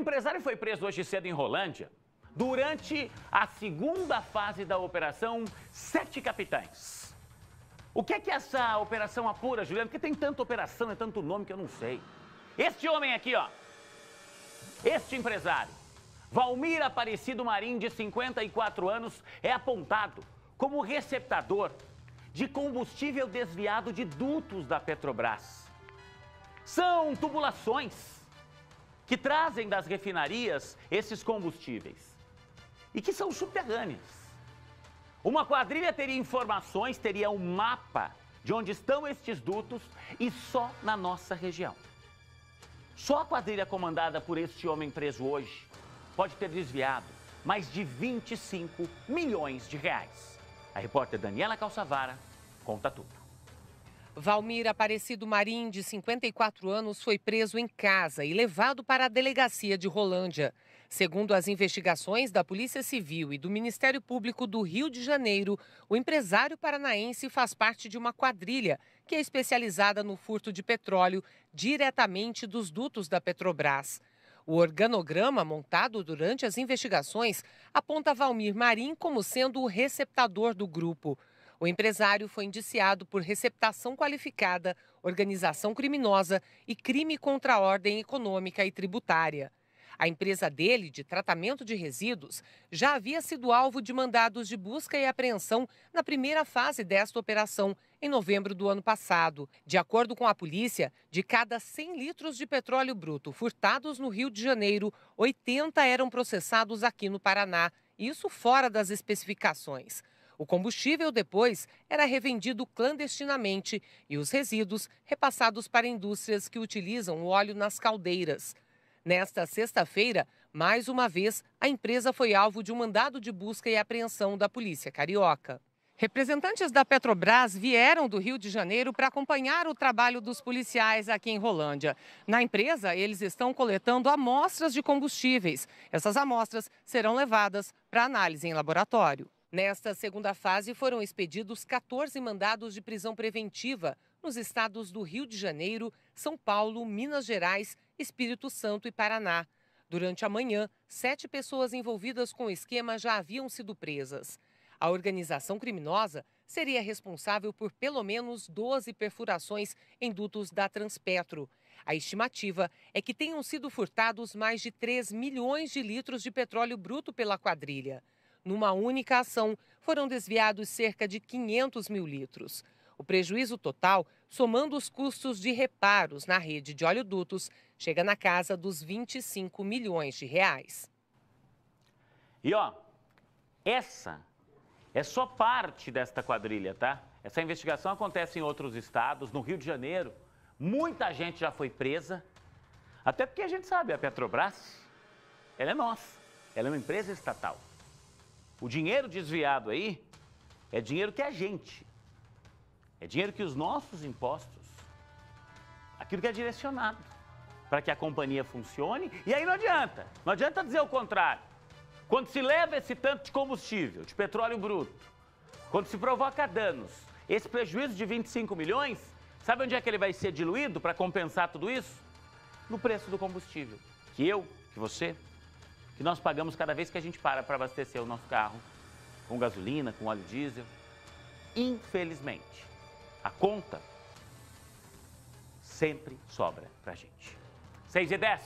empresário foi preso hoje cedo em Rolândia. Durante a segunda fase da operação Sete Capitães. O que é que essa operação apura, Juliano? Porque tem tanta operação, é tanto nome que eu não sei. Este homem aqui, ó. Este empresário, Valmir Aparecido Marim, de 54 anos, é apontado como receptador de combustível desviado de dutos da Petrobras. São tubulações que trazem das refinarias esses combustíveis e que são subterrâneos. Uma quadrilha teria informações, teria um mapa de onde estão estes dutos e só na nossa região. Só a quadrilha comandada por este homem preso hoje pode ter desviado mais de 25 milhões de reais. A repórter Daniela Calçavara conta tudo. Valmir Aparecido Marim, de 54 anos, foi preso em casa e levado para a delegacia de Rolândia. Segundo as investigações da Polícia Civil e do Ministério Público do Rio de Janeiro, o empresário paranaense faz parte de uma quadrilha que é especializada no furto de petróleo diretamente dos dutos da Petrobras. O organograma montado durante as investigações aponta Valmir Marim como sendo o receptador do grupo. O empresário foi indiciado por receptação qualificada, organização criminosa e crime contra a ordem econômica e tributária. A empresa dele, de tratamento de resíduos, já havia sido alvo de mandados de busca e apreensão na primeira fase desta operação, em novembro do ano passado. De acordo com a polícia, de cada 100 litros de petróleo bruto furtados no Rio de Janeiro, 80 eram processados aqui no Paraná, isso fora das especificações. O combustível depois era revendido clandestinamente e os resíduos repassados para indústrias que utilizam o óleo nas caldeiras. Nesta sexta-feira, mais uma vez, a empresa foi alvo de um mandado de busca e apreensão da polícia carioca. Representantes da Petrobras vieram do Rio de Janeiro para acompanhar o trabalho dos policiais aqui em Rolândia. Na empresa, eles estão coletando amostras de combustíveis. Essas amostras serão levadas para análise em laboratório. Nesta segunda fase foram expedidos 14 mandados de prisão preventiva nos estados do Rio de Janeiro, São Paulo, Minas Gerais, Espírito Santo e Paraná. Durante a manhã, sete pessoas envolvidas com o esquema já haviam sido presas. A organização criminosa seria responsável por pelo menos 12 perfurações em dutos da Transpetro. A estimativa é que tenham sido furtados mais de 3 milhões de litros de petróleo bruto pela quadrilha numa única ação, foram desviados cerca de 500 mil litros. O prejuízo total, somando os custos de reparos na rede de oleodutos, chega na casa dos 25 milhões de reais. E ó, essa é só parte desta quadrilha, tá? Essa investigação acontece em outros estados, no Rio de Janeiro. Muita gente já foi presa. Até porque a gente sabe, a Petrobras, ela é nossa. Ela é uma empresa estatal. O dinheiro desviado aí é dinheiro que é a gente, é dinheiro que os nossos impostos, aquilo que é direcionado para que a companhia funcione. E aí não adianta, não adianta dizer o contrário. Quando se leva esse tanto de combustível, de petróleo bruto, quando se provoca danos, esse prejuízo de 25 milhões, sabe onde é que ele vai ser diluído para compensar tudo isso? No preço do combustível, que eu, que você, que nós pagamos cada vez que a gente para para abastecer o nosso carro com gasolina, com óleo diesel. Infelizmente, a conta sempre sobra para a gente. 6 e 10.